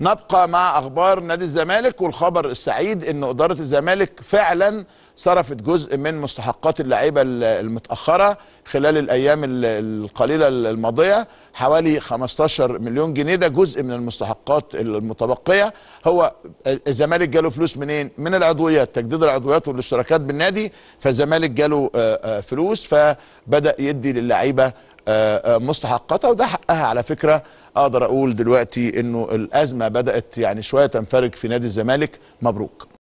نبقى مع اخبار نادي الزمالك والخبر السعيد ان اداره الزمالك فعلا صرفت جزء من مستحقات اللعيبه المتاخره خلال الايام القليله الماضيه حوالي 15 مليون جنيه ده جزء من المستحقات المتبقيه هو الزمالك جاله فلوس منين من العضويات تجديد العضويات والاشتراكات بالنادي فالزمالك جاله آه، آه، فلوس فبدا يدي للعيبه آه، آه، مستحقاتها وده حقها على فكره اقدر اقول دلوقتي انه الازمه بدات يعني شويه تنفرج في نادي الزمالك مبروك